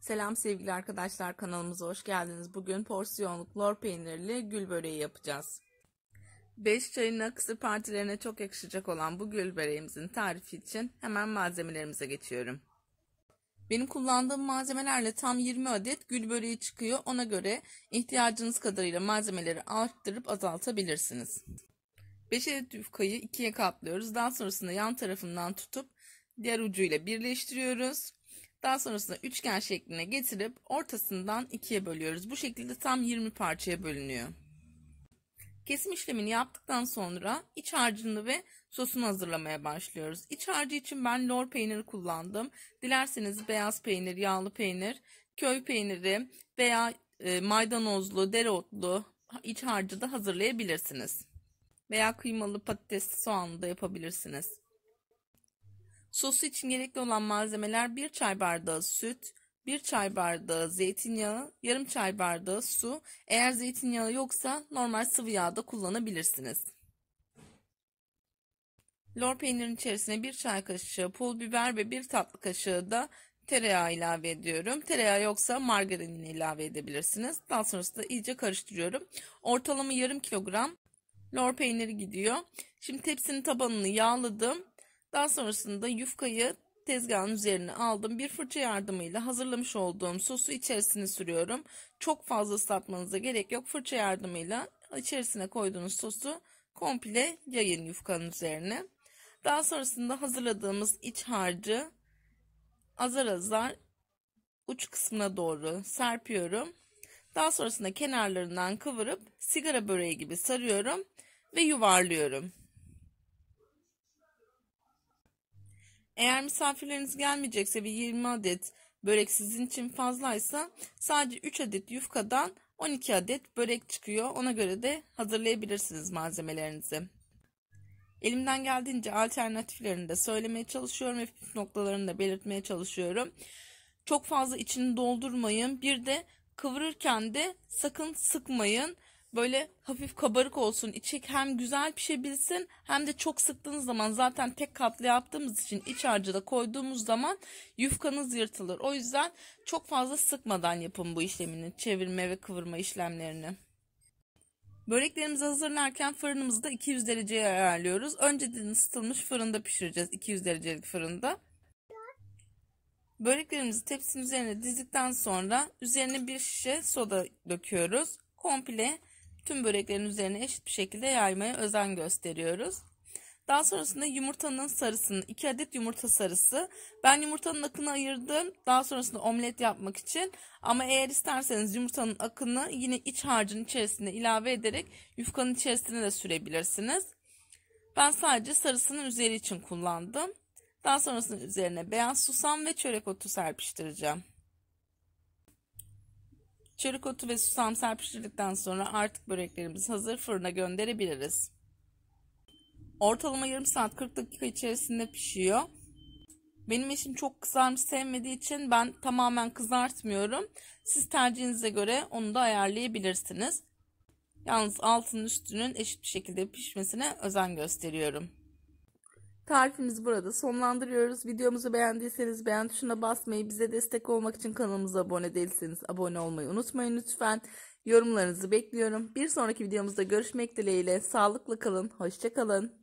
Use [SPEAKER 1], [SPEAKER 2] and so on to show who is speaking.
[SPEAKER 1] Selam sevgili arkadaşlar kanalımıza hoş geldiniz. Bugün porsiyonluk lor peynirli gül böreği yapacağız. 5 çayına akısı partilerine çok yakışacak olan bu gül böreğimizin tarifi için hemen malzemelerimize geçiyorum. Benim kullandığım malzemelerle tam 20 adet gül böreği çıkıyor. Ona göre ihtiyacınız kadarıyla malzemeleri arttırıp azaltabilirsiniz. 5 adet yufkayı ikiye katlıyoruz. Daha sonrasında yan tarafından tutup diğer ucuyla birleştiriyoruz. Daha sonrasında üçgen şekline getirip ortasından ikiye bölüyoruz. Bu şekilde tam 20 parçaya bölünüyor. Kesim işlemini yaptıktan sonra iç harcını ve sosunu hazırlamaya başlıyoruz. İç harcı için ben lor peyniri kullandım. Dilerseniz beyaz peynir, yağlı peynir, köy peyniri veya e, maydanozlu, dereotlu iç harcı da hazırlayabilirsiniz. Veya kıymalı patatesli soğanlı da yapabilirsiniz. Sosu için gerekli olan malzemeler 1 çay bardağı süt, 1 çay bardağı zeytinyağı, yarım çay bardağı su. Eğer zeytinyağı yoksa normal sıvı yağ da kullanabilirsiniz. Lor peynirin içerisine 1 çay kaşığı pul biber ve 1 tatlı kaşığı da tereyağı ilave ediyorum. Tereyağı yoksa margarinini ilave edebilirsiniz. Daha sonrasında iyice karıştırıyorum. Ortalama yarım kilogram lor peyniri gidiyor. Şimdi tepsinin tabanını yağladım. Daha sonrasında yufkayı tezgahın üzerine aldım. Bir fırça yardımıyla hazırlamış olduğum sosu içerisine sürüyorum. Çok fazla ıslatmanıza gerek yok. Fırça yardımıyla içerisine koyduğunuz sosu komple yayın yufkanın üzerine. Daha sonrasında hazırladığımız iç harcı azar azar uç kısmına doğru serpiyorum. Daha sonrasında kenarlarından kıvırıp sigara böreği gibi sarıyorum ve yuvarlıyorum. Eğer misafirleriniz gelmeyecekse ve 20 adet börek sizin için fazlaysa sadece 3 adet yufkadan 12 adet börek çıkıyor. Ona göre de hazırlayabilirsiniz malzemelerinizi. Elimden geldiğince alternatiflerini de söylemeye çalışıyorum ve püf noktalarını da belirtmeye çalışıyorum. Çok fazla içini doldurmayın. Bir de kıvırırken de sakın sıkmayın böyle hafif kabarık olsun. İçi hem güzel pişebilsin hem de çok sıktığınız zaman zaten tek katlı yaptığımız için iç harcı da koyduğumuz zaman yufkanız yırtılır. O yüzden çok fazla sıkmadan yapın bu işlemini. Çevirme ve kıvırma işlemlerini. Böreklerimizi hazırlarken fırınımızı da 200 dereceye ayarlıyoruz. Önceden ısıtılmış fırında pişireceğiz. 200 derecelik fırında. Böreklerimizi tepsinin üzerine dizdikten sonra üzerine bir şişe soda döküyoruz. Komple tüm böreklerin üzerine eşit bir şekilde yaymaya özen gösteriyoruz. Daha sonrasında yumurtanın sarısını, 2 adet yumurta sarısı. Ben yumurtanın akını ayırdım. Daha sonrasında omlet yapmak için. Ama eğer isterseniz yumurtanın akını yine iç harcın içerisine ilave ederek yufkanın içerisine de sürebilirsiniz. Ben sadece sarısının üzeri için kullandım. Daha sonrasında üzerine beyaz susam ve çörek otu serpiştireceğim. Çörük otu ve susam serpiştirdikten sonra artık böreklerimiz hazır fırına gönderebiliriz. Ortalama yarım saat 40 dakika içerisinde pişiyor. Benim eşim çok kızarmış sevmediği için ben tamamen kızartmıyorum. Siz tercihinize göre onu da ayarlayabilirsiniz. Yalnız altının üstünün eşit bir şekilde pişmesine özen gösteriyorum. Tarifimizi burada sonlandırıyoruz. Videomuzu beğendiyseniz beğen tuşuna basmayı, bize destek olmak için kanalımıza abone değilseniz abone olmayı unutmayın lütfen. Yorumlarınızı bekliyorum. Bir sonraki videomuzda görüşmek dileğiyle. Sağlıklı kalın, hoşçakalın.